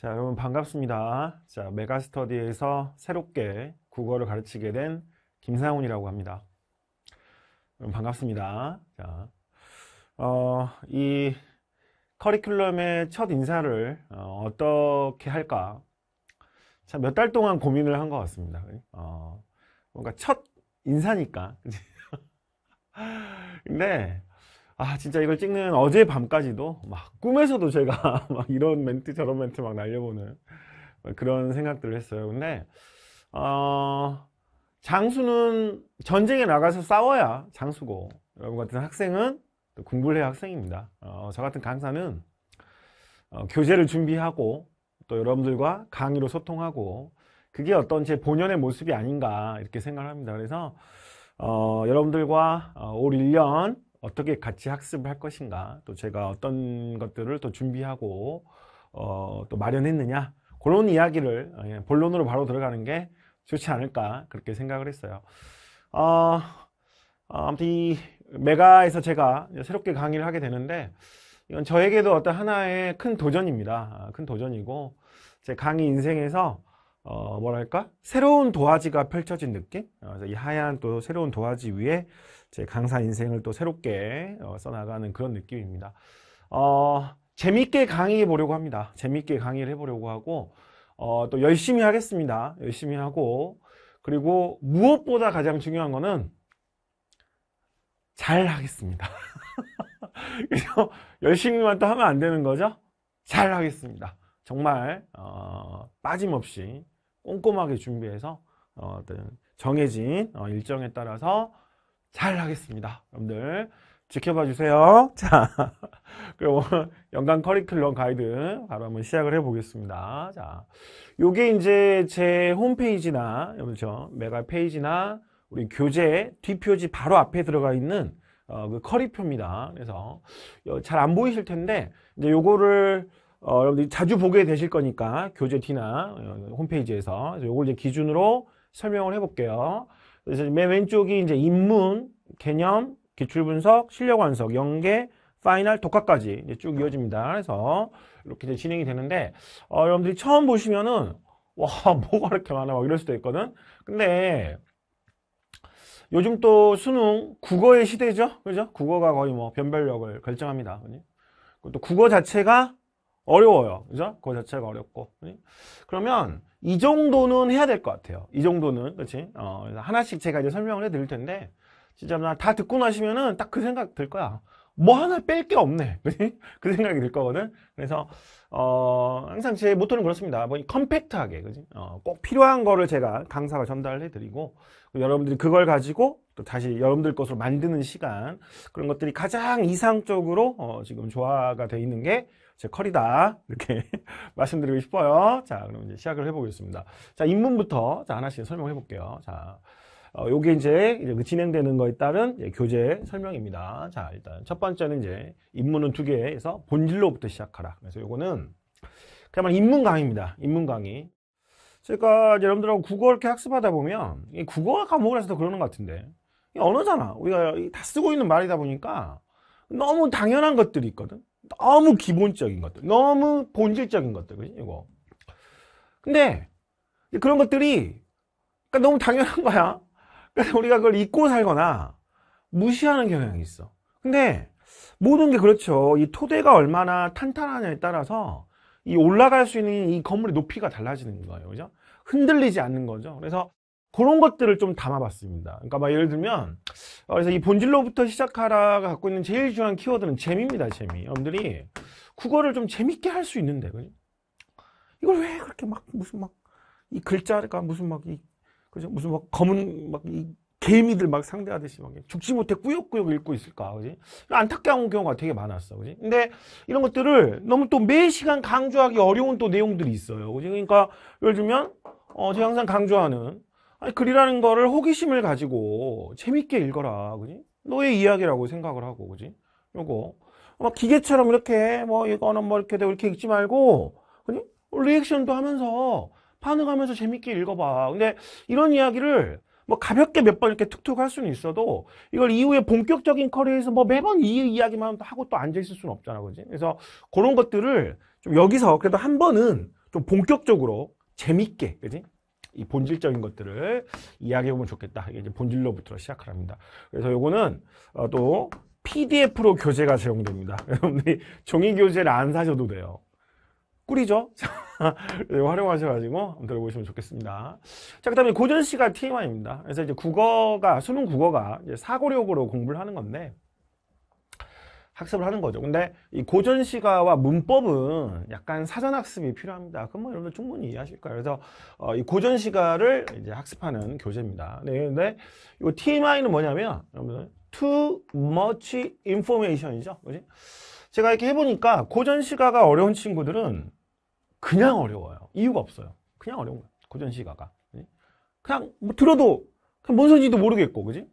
자 여러분 반갑습니다. 자 메가스터디에서 새롭게 국어를 가르치게 된 김상훈이라고 합니다. 여러분 반갑습니다. 자, 어, 이 커리큘럼의 첫 인사를 어, 떻게 할까? 몇달 동안 고민을 한 것 같습니다. 어, 뭔가 첫 인사니까. 근데 아 진짜 이걸 찍는 어제밤까지도 막 꿈에서도 제가 막 이런 멘트 저런 멘트 막 날려보는 그런 생각들을 했어요 근데 어, 장수는 전쟁에 나가서 싸워야 장수고 여러분 같은 학생은 공부를 해야 학생입니다 어, 저 같은 강사는 어, 교재를 준비하고 또 여러분들과 강의로 소통하고 그게 어떤 제 본연의 모습이 아닌가 이렇게 생각을 합니다 그래서 어, 여러분들과 어, 올 1년 어떻게 같이 학습을 할 것인가 또 제가 어떤 것들을 또 준비하고 어, 또 마련했느냐 그런 이야기를 어, 예, 본론으로 바로 들어가는 게 좋지 않을까 그렇게 생각을 했어요 어, 어, 아무튼 이 메가에서 제가 새롭게 강의를 하게 되는데 이건 저에게도 어떤 하나의 큰 도전입니다 아, 큰 도전이고 제 강의 인생에서 어, 뭐랄까 새로운 도화지가 펼쳐진 느낌 어, 이 하얀 또 새로운 도화지 위에 제 강사 인생을 또 새롭게 어, 써나가는 그런 느낌입니다. 어, 재밌게 강의해 보려고 합니다. 재밌게 강의를 해보려고 하고 어, 또 열심히 하겠습니다. 열심히 하고 그리고 무엇보다 가장 중요한 거는 잘 하겠습니다. 그래서 열심히만 또 하면 안 되는 거죠? 잘 하겠습니다. 정말 어, 빠짐없이 꼼꼼하게 준비해서 어, 정해진 어, 일정에 따라서 잘 하겠습니다. 여러분들 지켜봐 주세요. 자, 그럼 연간 커리큘럼 가이드 바로 한번 시작을 해보겠습니다. 자, 요게 이제 제 홈페이지나 그렇죠 메가 페이지나 우리 교재 뒷표지 바로 앞에 들어가 있는 어, 그 커리표입니다. 그래서 어, 잘안 보이실 텐데 이제 요거를 어, 여러분들이 자주 보게 되실 거니까 교재 T나 어, 홈페이지에서 요걸 이제 기준으로 설명을 해볼게요. 그래서 맨 왼쪽이 이제 입문, 개념, 기출 분석, 실력 완성 연계, 파이널, 독학까지 쭉 이어집니다. 그래서 이렇게 진행이 되는데 어, 여러분들이 처음 보시면은 와 뭐가 이렇게 많아 막 이럴 수도 있거든. 근데 요즘 또 수능 국어의 시대죠, 그죠? 국어가 거의 뭐 변별력을 결정합니다. 또 국어 자체가 어려워요. 그죠? 그 자체가 어렵고. 그러면 이 정도는 해야 될 것 같아요. 이 정도는. 그렇지? 어, 하나씩 제가 이제 설명을 해 드릴 텐데 진짜 다 듣고 나시면은 딱 그 생각 들 거야. 뭐 하나 뺄 게 없네. 그 생각이 들 거거든. 그래서 어, 항상 제 모토는 그렇습니다. 뭐 컴팩트하게. 그지? 어, 꼭 필요한 거를 제가 강사가 전달해 드리고 여러분들이 그걸 가지고 또 다시 여러분들 것으로 만드는 시간 그런 것들이 가장 이상적으로 어, 지금 조화가 돼 있는 게제 컬이다 이렇게 말씀드리고 싶어요 자 그럼 이제 시작을 해보겠습니다 자 입문부터 자 하나씩 설명해 볼게요 자 어, 요게 이제, 이제 그 진행되는 거에 따른 예, 교재 설명입니다 자 일단 첫 번째는 이제 입문은 두 개에서 본질로부터 시작하라 그래서 요거는 그야 입문 강의입니다 입문 강의 그러니까 여러분들하고 국어 이렇게 학습하다 보면 이 국어 과목이라서 그러는 것 같은데 언어잖아 우리가 다 쓰고 있는 말이다 보니까 너무 당연한 것들이 있거든 너무 기본적인 것들 너무 본질적인 것들 그지 이거 근데 그런 것들이 그러니까 너무 당연한 거야 그래서 우리가 그걸 잊고 살거나 무시하는 경향이 있어 근데 모든 게 그렇죠 이 토대가 얼마나 탄탄하냐에 따라서 이 올라갈 수 있는 이 건물의 높이가 달라지는 거예요 그죠 흔들리지 않는 거죠 그래서 그런 것들을 좀 담아봤습니다. 그러니까 막 예를 들면 어, 그래서 이 본질로부터 시작하라가 갖고 있는 제일 중요한 키워드는 재미입니다. 재미. 여러분들이 국어를 좀 재밌게 할 수 있는데 그죠? 이걸 왜 그렇게 막 무슨 막 이 글자가 무슨 막 이 그죠? 무슨 막 검은 막 이 개미들 막 상대하듯이 막 죽지 못해 꾸역꾸역 읽고 있을까 그지? 안타까운 경우가 되게 많았어 그지? 근데 이런 것들을 너무 또 매 시간 강조하기 어려운 또 내용들이 있어요 그지? 그러니까 예를 들면 어 제가 항상 강조하는 아니, 글이라는 거를 호기심을 가지고 재밌게 읽어라. 그지? 너의 이야기라고 생각을 하고, 그지? 요거. 막 기계처럼 이렇게, 뭐, 이거는 뭐 이렇게 되고 이렇게 읽지 말고, 그지? 리액션도 하면서, 반응하면서 재밌게 읽어봐. 근데 이런 이야기를 뭐 가볍게 몇 번 이렇게 툭툭 할 수는 있어도 이걸 이후에 본격적인 커리에서 뭐 매번 이 이야기만 하고 또 앉아있을 수는 없잖아. 그지? 그래서 그런 것들을 좀 여기서 그래도 한 번은 좀 본격적으로 재밌게, 그지? 이 본질적인 것들을 이야기해 보면 좋겠다. 이게 이제 본질로부터 시작을 합니다. 그래서 요거는 어, 또 PDF로 교재가 제공됩니다. 여러분들이 종이 교재를 안 사셔도 돼요. 꿀이죠? 네, 활용하셔가지고 들어보시면 좋겠습니다. 자, 그 다음에 고전 시가 TMI입니다. 그래서 이제 국어가, 수능 국어가 이제 사고력으로 공부를 하는 건데, 학습을 하는 거죠. 근데 이 고전시가와 문법은 약간 사전학습이 필요합니다. 그럼 뭐 여러분들 충분히 이해하실 거예요. 그래서 어, 이 고전시가를 이제 학습하는 교재입니다. 네, 근데 이 TMI는 뭐냐면 여러분들 too much information이죠. 그지? 제가 이렇게 해보니까 고전시가가 어려운 친구들은 그냥 어려워요. 이유가 없어요. 그냥 어려운 거예요. 고전시가가. 그냥 뭐 들어도 그냥 뭔 소리인지도 모르겠고, 그지?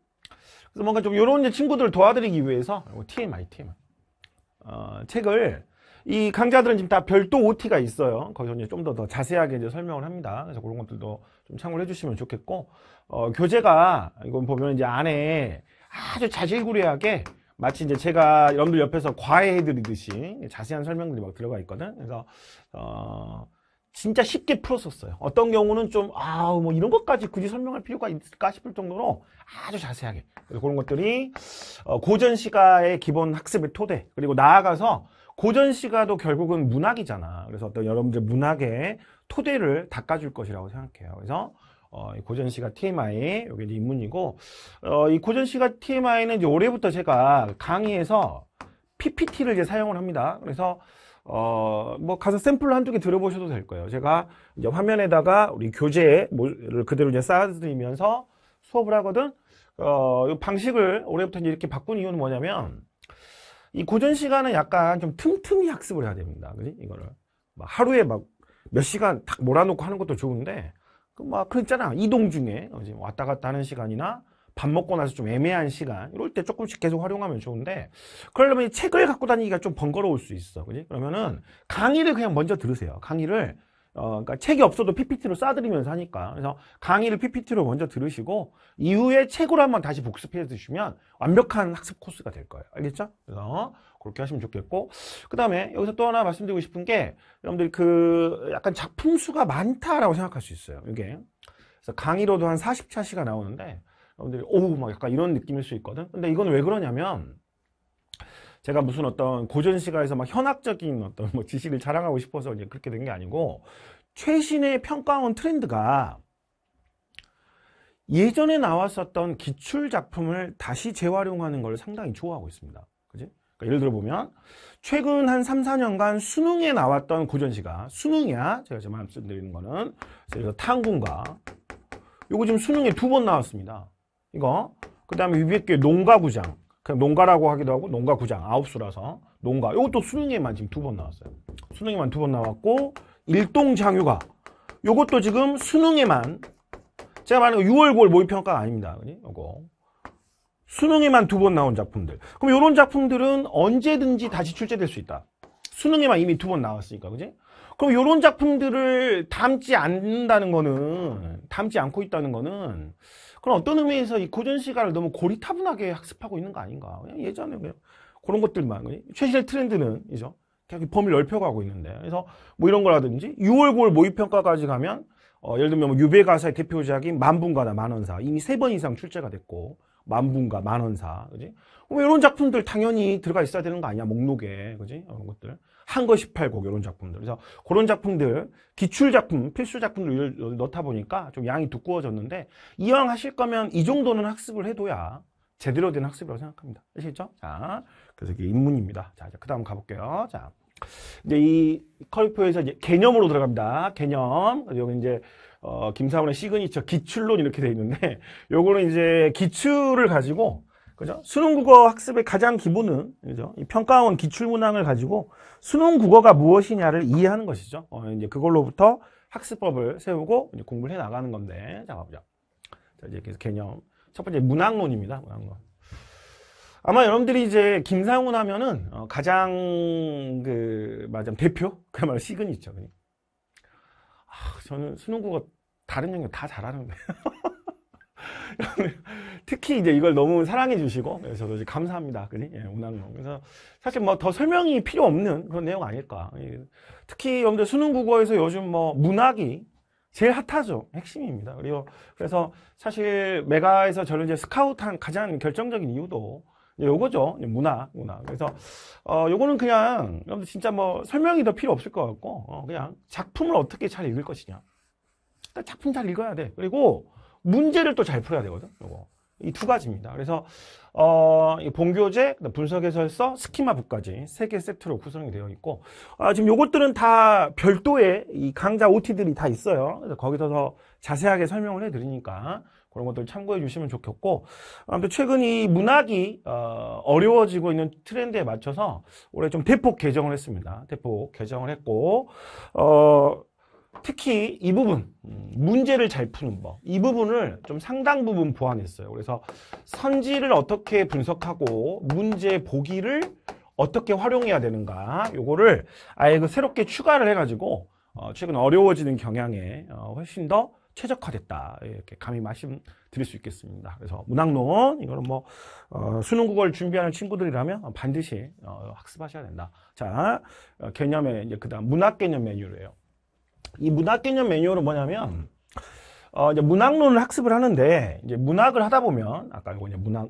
그래서 뭔가 좀 이런 친구들을 도와드리기 위해서 TMI, TMI 어, 책을 이 강좌들은 지금 다 별도 OT가 있어요. 거기서 이제 좀 더 더 자세하게 이제 설명을 합니다. 그래서 그런 것들도 좀 참고를 해주시면 좋겠고 어, 교재가 이건 보면 이제 안에 아주 자질구레하게 마치 이제 제가 여러분들 옆에서 과외해드리듯이 자세한 설명들이 막 들어가 있거든. 그래서 어. 진짜 쉽게 풀었었어요. 어떤 경우는 좀, 아, 뭐 이런 것까지 굳이 설명할 필요가 있을까 싶을 정도로 아주 자세하게. 그래서 그런 것들이 어, 고전시가의 기본 학습의 토대, 그리고 나아가서 고전시가도 결국은 문학이잖아. 그래서 어떤 여러분들 문학의 토대를 닦아줄 것이라고 생각해요. 그래서 어, 고전시가 TMI, 여기 입문이고, 어, 이 고전시가 TMI는 이제 올해부터 제가 강의에서 PPT를 이제 사용을 합니다. 그래서 어, 뭐 가서 샘플 한두 개 들어보셔도 될 거예요. 제가 이제 화면에다가 우리 교재를 그대로 이제 쌓아드리면서 수업을 하거든. 어, 방식을 올해부터 이제 이렇게 바꾼 이유는 뭐냐면 이 고전 시간은 약간 좀 틈틈이 학습을 해야 됩니다. 그지? 이거를. 막 하루에 막 몇 시간 딱 몰아놓고 하는 것도 좋은데 그 막 그랬잖아. 이동 중에 어, 왔다 갔다 하는 시간이나 밥 먹고 나서 좀 애매한 시간 이럴 때 조금씩 계속 활용하면 좋은데 그러려면 책을 갖고 다니기가 좀 번거로울 수 있어 그지? 그러면은 강의를 그냥 먼저 들으세요 강의를 어, 그러니까 책이 없어도 PPT로 쏴드리면서 하니까 그래서 강의를 PPT로 먼저 들으시고 이후에 책으로 한번 다시 복습해 주시면 완벽한 학습 코스가 될 거예요 알겠죠? 그래서 그렇게 하시면 좋겠고 그 다음에 여기서 또 하나 말씀드리고 싶은 게여러분들그 약간 작품 수가 많다라고 생각할 수 있어요 이게 그래서 강의로도 한 40차시가 나오는데 여러분들이 오우 막 약간 이런 느낌일 수 있거든 근데 이건 왜 그러냐면 제가 무슨 어떤 고전 시가에서 막 현학적인 어떤 뭐 지식을 자랑하고 싶어서 이제 그렇게 된 게 아니고 최신의 평가원 트렌드가 예전에 나왔었던 기출 작품을 다시 재활용하는 걸 상당히 좋아하고 있습니다. 그지? 그러니까 예를 들어 보면 최근 한 3, 4년간 수능에 나왔던 고전시가 수능이야 제가 지금 말씀드리는 거는 그래서 탄군과 요거 지금 수능에 두 번 나왔습니다. 이거. 그 다음에 위에 게 농가구장. 그냥 농가라고 하기도 하고 농가구장. 아홉 수라서. 농가. 이것도 수능에만 지금 두 번 나왔어요. 수능에만 두 번 나왔고 일동장유가. 이것도 지금 수능에만 제가 말하는 6월 9월 모의평가가 아닙니다. 이거. 수능에만 두 번 나온 작품들. 그럼 요런 작품들은 언제든지 다시 출제될 수 있다. 수능에만 이미 두 번 나왔으니까, 그지? 그럼 요런 작품들을 담지 않는다는 거는, 담지 않고 있다는 거는, 그럼 어떤 의미에서 이 고전 시간을 너무 고리타분하게 학습하고 있는 거 아닌가. 그냥 예전에 그냥 그런 것들만. 최신의 트렌드는, 이죠. 계속 범위를 넓혀가고 있는데. 그래서 뭐 이런 거라든지 6월, 9월 모의평가까지 가면 어, 예를 들면 뭐 유배가사의 대표작인 만분가나 만원사 이미 세 번 이상 출제가 됐고 만분가, 만원사, 그지? 뭐 이런 작품들 당연히 들어가 있어야 되는 거 아니야 목록에, 그지? 이런 것들. 한것 18곡 이런 작품들. 그래서 그런 작품들 기출 작품, 필수 작품들 넣다 보니까 좀 양이 두꺼워졌는데 이왕 하실 거면 이 정도는 학습을 해둬야 제대로 된 학습이라고 생각합니다. 아시겠죠? 자, 그래서 이게 입문입니다. 자, 그 다음 가볼게요. 자, 이제 이 커리프에서 개념으로 들어갑니다. 개념. 여기 이제 어, 김사원의 시그니처 기출론 이렇게 돼 있는데 요거는 이제 기출을 가지고 그죠? 수능 국어 학습의 가장 기본은 그죠? 평가원 기출문항을 가지고 수능 국어가 무엇이냐를 이해하는 것이죠. 어, 이제 그걸로부터 학습법을 세우고 공부를 해 나가는 건데 자 가보자. 자 이제 계속 개념 첫 번째 문항론입니다. 문항론. 아마 여러분들이 이제 김상훈 하면은 어, 가장 그 맞아 대표 그말 시그니처. 그냥. 아, 저는 수능 국어 다른 영역 다 잘하는데. 특히 이제 이걸 너무 사랑해 주시고 예, 저도 이제 감사합니다. 그지? 예, 운항 그래서 사실 뭐 더 설명이 필요 없는 그런 내용 아닐까. 예, 특히 여러분들 수능 국어에서 요즘 뭐 문학이 제일 핫하죠. 핵심입니다. 그리고 그래서 사실 메가에서 저를 이제 스카우트한 가장 결정적인 이유도 요거죠. 문화, 문화. 그래서, 어, 요거는 그냥, 여러분 진짜 뭐 설명이 더 필요 없을 것 같고, 어, 그냥 작품을 어떻게 잘 읽을 것이냐. 일단 작품 잘 읽어야 돼. 그리고 문제를 또 잘 풀어야 되거든. 요거. 이 두 가지입니다. 그래서 어, 본교재, 분석해설서, 스키마 부까지세 개 세트로 구성이 되어 있고 아, 지금 요것들은 다 별도의 이 강좌 OT들이 다 있어요. 그래서 거기서 더 자세하게 설명을 해드리니까 그런 것들 참고해 주시면 좋겠고 아무튼 최근 이 문학이 어, 어려워지고 있는 트렌드에 맞춰서 올해 좀 대폭 개정을 했습니다. 대폭 개정을 했고 어, 특히 이 부분 문제를 잘 푸는 법 이 부분을 좀 상당 부분 보완했어요 그래서 선지를 어떻게 분석하고 문제 보기를 어떻게 활용해야 되는가 요거를 아예 그 새롭게 추가를 해가지고 어, 최근 어려워지는 경향에 어, 훨씬 더 최적화됐다 이렇게 감히 말씀드릴 수 있겠습니다 그래서 문학론 이거는 뭐 어, 수능 국어를 준비하는 친구들이라면 반드시 어, 학습하셔야 된다 자 어, 개념의 이제 그다음 문학 개념 메뉴예요 이 문학 개념 매뉴얼은 뭐냐면 어, 이제 문학론을 학습을 하는데 이제 문학을 하다 보면 아까 이거 이제 문학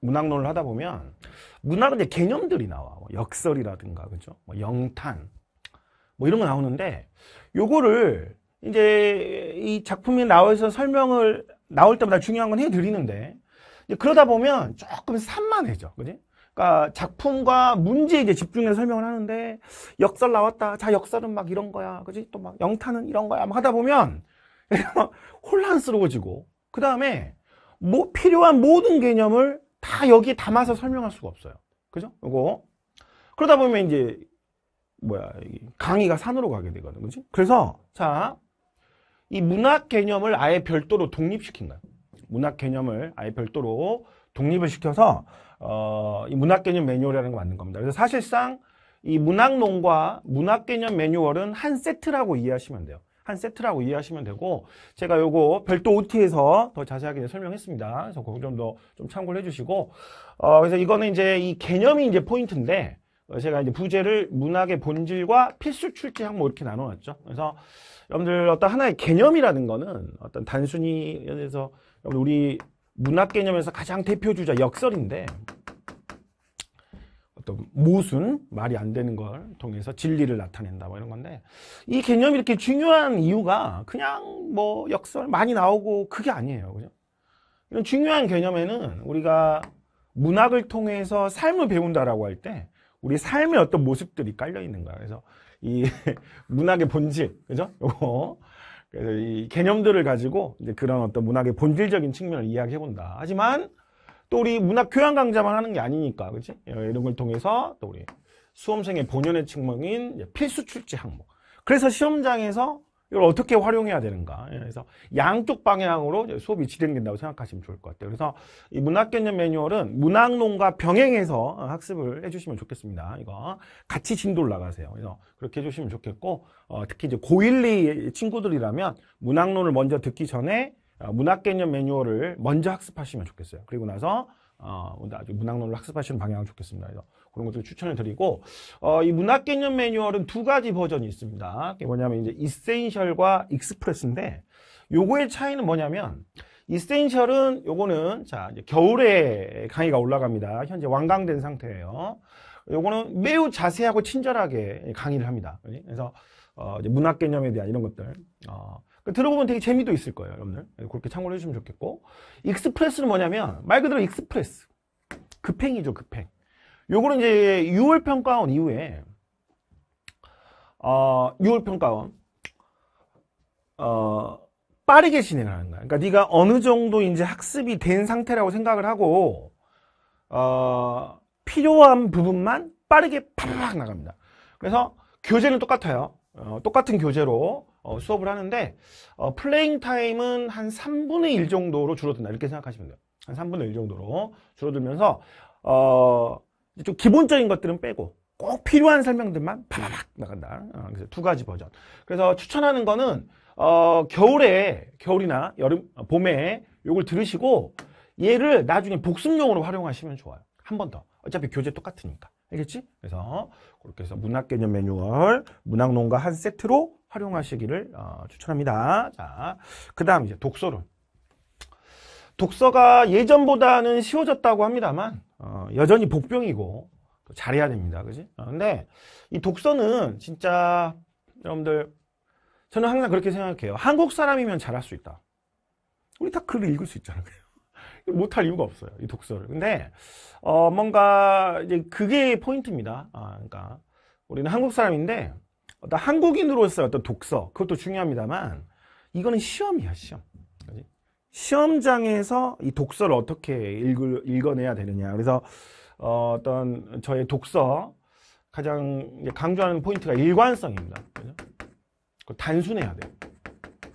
문학론을 하다 보면 문학은 이제 개념들이 나와 뭐 역설이라든가 그죠 뭐 영탄 뭐 이런 거 나오는데 요거를 이제 이 작품이 나와서 설명을 나올 때마다 중요한 건 해드리는데 이제 그러다 보면 조금 산만해져 그지 그러니까 작품과 문제에 이제 집중해서 설명을 하는데 역설 나왔다. 자 역설은 막 이런 거야. 그지? 또 막 영타는 이런 거야. 막 하다 보면 혼란스러워지고 그 다음에 뭐 필요한 모든 개념을 다 여기 에 담아서 설명할 수가 없어요. 그죠? 이거 그러다 보면 이제 뭐야 강의가 산으로 가게 되거든, 그렇지? 그래서 자이 문학 개념을 아예 별도로 독립시킨 거예요 문학 개념을 아예 별도로 독립을 시켜서 어, 이 문학 개념 매뉴얼이라는 거 만든 겁니다. 그래서 사실상 이 문학론과 문학 개념 매뉴얼은 한 세트라고 이해하시면 돼요. 한 세트라고 이해하시면 되고 제가 요거 별도 OT에서 더 자세하게 설명했습니다. 그래서 그 점도 좀 참고를 해주시고 어, 그래서 이거는 이제 이 개념이 이제 포인트인데 제가 이제 부제를 문학의 본질과 필수 출제 항목 뭐 이렇게 나눠놨죠. 그래서 여러분들 어떤 하나의 개념이라는 거는 어떤 단순히 해서 우리 문학 개념에서 가장 대표주자 역설인데 어떤 모순, 말이 안 되는 걸 통해서 진리를 나타낸다 뭐 이런 건데 이 개념이 이렇게 중요한 이유가 그냥 뭐 역설 많이 나오고 그게 아니에요. 그죠? 이런 중요한 개념에는 우리가 문학을 통해서 삶을 배운다라고 할 때 우리 삶의 어떤 모습들이 깔려 있는 거야. 그래서 이 문학의 본질, 그죠? 요거 그래서 이 개념들을 가지고 이제 그런 어떤 문학의 본질적인 측면을 이야기해 본다. 하지만 또 우리 문학 교양 강좌만 하는 게 아니니까, 그렇지? 어, 이런 걸 통해서 또 우리 수험생의 본연의 측면인 필수 출제 항목. 그래서 시험장에서 이걸 어떻게 활용해야 되는가. 예, 그래서 양쪽 방향으로 수업이 진행된다고 생각하시면 좋을 것 같아요. 그래서 이 문학개념 매뉴얼은 문학론과 병행해서 학습을 해주시면 좋겠습니다. 이거 같이 진도를 나가세요. 그래서 그렇게 해주시면 좋겠고, 어, 특히 이제 고1, 2 친구들이라면 문학론을 먼저 듣기 전에 어, 문학개념 매뉴얼을 먼저 학습하시면 좋겠어요. 그리고 나서 어, 문학론을 학습하시는 방향이 좋겠습니다. 그래서 그런 것들 추천을 드리고 어, 이 문학 개념 매뉴얼은 두 가지 버전이 있습니다. 이게 뭐냐면 이제 이센셜과 익스프레스인데 요거의 차이는 뭐냐면 이센셜은 요거는 자 겨울에 강의가 올라갑니다. 현재 완강된 상태예요. 요거는 매우 자세하고 친절하게 강의를 합니다. 그래서 어, 문학 개념에 대한 이런 것들 어, 그러니까 들어보면 되게 재미도 있을 거예요, 여러분들. 그렇게 참고를 해주시면 좋겠고 익스프레스는 뭐냐면 말 그대로 익스프레스 급행이죠, 급행. 요거는 이제 6월 평가원 이후에 어, 6월 평가원 어, 빠르게 진행하는 거야. 그러니까 네가 어느 정도 이제 학습이 된 상태라고 생각을 하고 어, 필요한 부분만 빠르게 팍팍 나갑니다. 그래서 교재는 똑같아요. 어, 똑같은 교재로 어, 수업을 하는데 어, 플레잉 타임은 한 3분의 1 정도로 줄어든다 이렇게 생각하시면 돼요. 한 3분의 1 정도로 줄어들면서 어, 좀 기본적인 것들은 빼고 꼭 필요한 설명들만 바바박 나간다. 어, 그래서 두 가지 버전. 그래서 추천하는 거는 어, 겨울에 겨울이나 여름 어, 봄에 요걸 들으시고 얘를 나중에 복습용으로 활용하시면 좋아요. 한 번 더. 어차피 교재 똑같으니까. 알겠지? 그래서 그렇게 해서 문학 개념 매뉴얼, 문학 농가 한 세트로 활용하시기를 어, 추천합니다. 자, 그다음 이제 독서론. 독서가 예전보다는 쉬워졌다고 합니다만 어, 여전히 복병이고 잘해야 됩니다. 그지? 어, 근데 이 독서는 진짜 여러분들 저는 항상 그렇게 생각해요. 한국 사람이면 잘할 수 있다. 우리 다 글을 읽을 수 있잖아요. 못할 이유가 없어요. 이 독서를. 근데 어, 뭔가 이제 그게 포인트입니다. 아, 그러니까 우리는 한국 사람인데 어떤 한국인으로서 어떤 독서 그것도 중요합니다만 이거는 시험이야 시험. 시험장에서 이 독서를 어떻게 읽을, 읽어내야 되느냐. 그래서 어, 어떤 저의 독서 가장 강조하는 포인트가 일관성입니다. 그죠? 단순해야 돼요.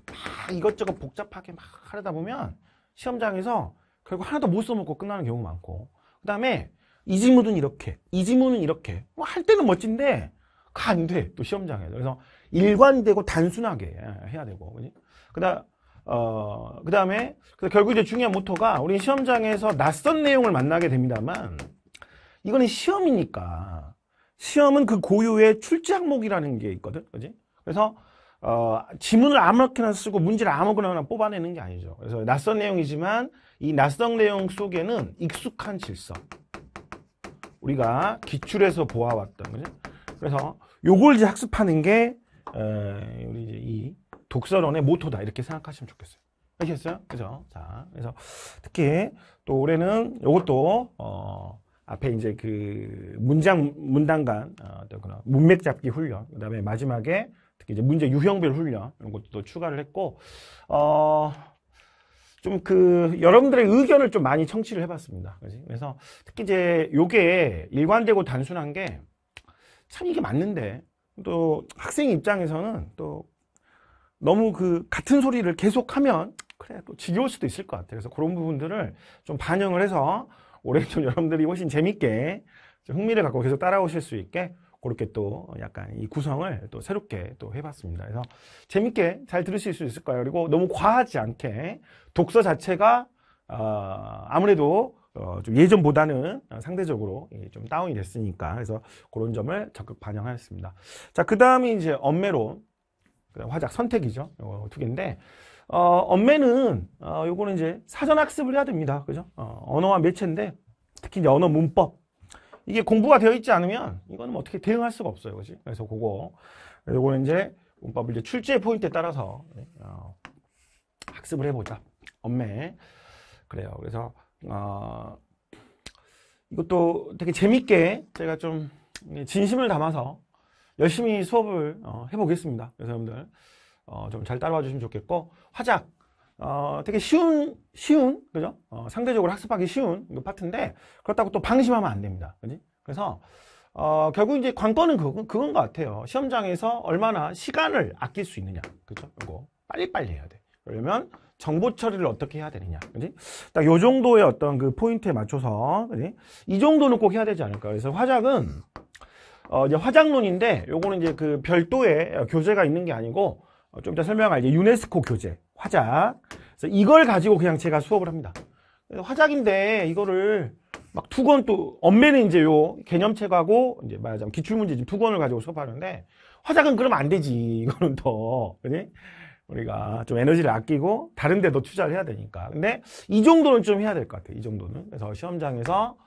막 이것저것 복잡하게 막 하다 려 보면 시험장에서 결국 하나도 못 써먹고 끝나는 경우가 많고 그 다음에 이 지문은 이렇게 이 지문은 이렇게 뭐 할 때는 멋진데 가안돼또 시험장에서 그래서 일관되고 단순하게 해야 되고 그 그다음 어, 그 다음에, 결국 이제 중요한 모토가 우리 시험장에서 낯선 내용을 만나게 됩니다만, 이거는 시험이니까, 시험은 그 고유의 출제 항목이라는 게 있거든, 그지? 그래서, 어, 지문을 아무렇게나 쓰고 문제를 아무거나 뽑아내는 게 아니죠. 그래서 낯선 내용이지만, 이 낯선 내용 속에는 익숙한 질서. 우리가 기출에서 보아왔던, 거죠 그래서 요걸 이제 학습하는 게, 어, 우리 이제 이 독서론의 모토다 이렇게 생각하시면 좋겠어요. 아시겠어요? 그죠? 자, 그래서 특히 또 올해는 이것도 어, 앞에 이제 그 문장 문단 간 어, 그런 문맥 잡기 훈련, 그다음에 마지막에 특히 이제 문제 유형별 훈련 이런 것도 또 추가를 했고 어. 좀 그 여러분들의 의견을 좀 많이 청취를 해봤습니다. 그지? 그래서 특히 이제 요게 일관되고 단순한 게 참 이게 맞는데 또 학생 입장에서는 또 너무 그 같은 소리를 계속하면 그래 또 지겨울 수도 있을 것 같아요. 그래서 그런 부분들을 좀 반영을 해서 올해 좀 여러분들이 훨씬 재밌게 흥미를 갖고 계속 따라오실 수 있게 그렇게 또 약간 이 구성을 또 새롭게 또 해봤습니다. 그래서 재밌게 잘 들으실 수 있을 거예요. 그리고 너무 과하지 않게 독서 자체가 어, 아무래도 어, 좀 예전보다는 상대적으로 좀 다운이 됐으니까 그래서 그런 점을 적극 반영하였습니다. 자, 그 다음이 이제 엄매론. 그다음 화작 선택이죠. 요거 두 개인데 어, 언매는 어, 요거는 이제 사전 학습을 해야 됩니다. 그죠? 어, 언어와 매체인데 특히 이제 언어 문법 이게 공부가 되어 있지 않으면 이거는 뭐 어떻게 대응할 수가 없어요. 그지? 그래서 그거 요거는 이제 문법을 이제 출제 포인트에 따라서 네, 어, 학습을 해보자. 언매 그래요. 그래서 어, 이것도 되게 재밌게 제가 좀 예, 진심을 담아서 열심히 수업을 어, 해보겠습니다. 여러분들 그 어, 좀 잘 따라와 주시면 좋겠고 화작 어, 되게 쉬운 쉬운 그죠? 어, 상대적으로 학습하기 쉬운 그 파트인데 그렇다고 또 방심하면 안 됩니다. 그지? 그래서 어, 결국 이제 관건은 그건, 그건 것 같아요. 시험장에서 얼마나 시간을 아낄 수 있느냐. 그죠? 이거 빨리빨리 해야 돼. 그러면 정보 처리를 어떻게 해야 되느냐. 그지? 딱 요 정도의 어떤 그 포인트에 맞춰서, 그지? 이 정도는 꼭 해야 되지 않을까. 그래서 화작은 어, 이제 화장론인데 요거는 이제 그 별도의 교재가 있는 게 아니고 어, 좀 이따 설명할 이제 유네스코 교재 화작 그래서 이걸 가지고 그냥 제가 수업을 합니다. 화작인데 이거를 막 두 권 또 엄매는 이제 요 개념책하고 이제 말하자면 기출문제집 두 권을 가지고 수업하는데 화작은 그러면 안 되지 이거는 더 그지? 우리가 좀 에너지를 아끼고 다른 데도 투자를 해야 되니까 근데 이 정도는 좀 해야 될 것 같아요 이 정도는 그래서 시험장에서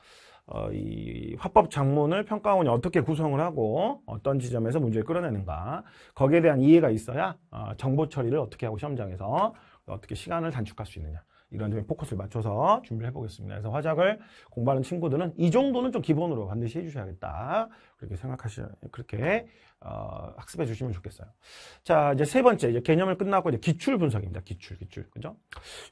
어, 이 화법 작문을 평가원이 어떻게 구성을 하고 어떤 지점에서 문제를 끌어내는가 거기에 대한 이해가 있어야 어, 정보 처리를 어떻게 하고 시험장에서 어떻게 시간을 단축할 수 있느냐 이런 점에 포커스를 맞춰서 준비를 해보겠습니다. 그래서 화작을 공부하는 친구들은 이 정도는 좀 기본으로 반드시 해주셔야겠다. 그렇게 생각하시, 그렇게, 어, 학습해 주시면 좋겠어요. 자, 이제 세 번째, 이제 개념을 끝나고 이제 기출 분석입니다. 기출, 기출. 그죠?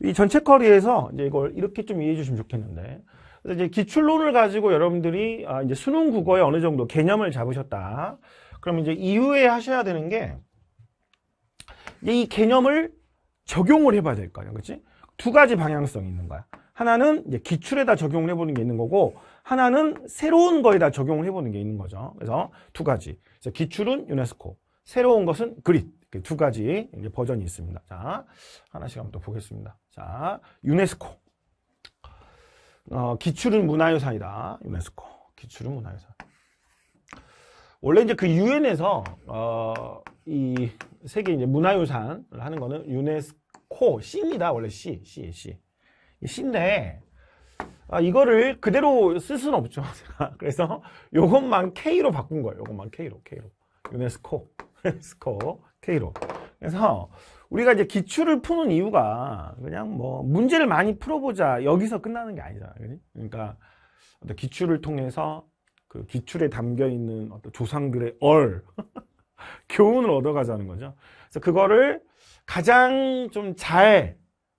이 전체 커리에서 이제 이걸 이렇게 좀 이해해 주시면 좋겠는데, 그래서 이제 기출론을 가지고 여러분들이 아, 이제 수능 국어에 어느 정도 개념을 잡으셨다. 그럼 이제 이후에 하셔야 되는 게 이 개념을 적용을 해봐야 될 거예요. 그치두 가지 방향성이 있는 거야. 하나는 이제 기출에다 적용을 해보는 게 있는 거고 하나는 새로운 거에다 적용을 해보는 게 있는 거죠. 그래서 두 가지. 그래서 기출은 유네스코, 새로운 것은 그릿. 두 가지 버전이 있습니다. 자, 하나씩 한번 또 보겠습니다. 자, 유네스코. 어, 기출은 문화유산이다. 유네스코 기출은 문화유산. 원래 이제 그 유엔에서 어, 이 세계 이제 문화유산을 하는 거는 유네스코 C입니다. 원래 C, C, C. C인데 아, 이거를 그대로 쓸 수는 없죠. 제가. 그래서 요것만 K로 바꾼 거예요. 요것만 K로, K로. 유네스코, 유네스코, K로. 그래서 우리가 이제 기출을 푸는 이유가 그냥 뭐 문제를 많이 풀어보자 여기서 끝나는 게 아니잖아. 요 그러니까 어떤 기출을 통해서 그 기출에 담겨 있는 어떤 조상들의 얼 교훈을 얻어가자는 거죠. 그래서 그거를 가장 좀 잘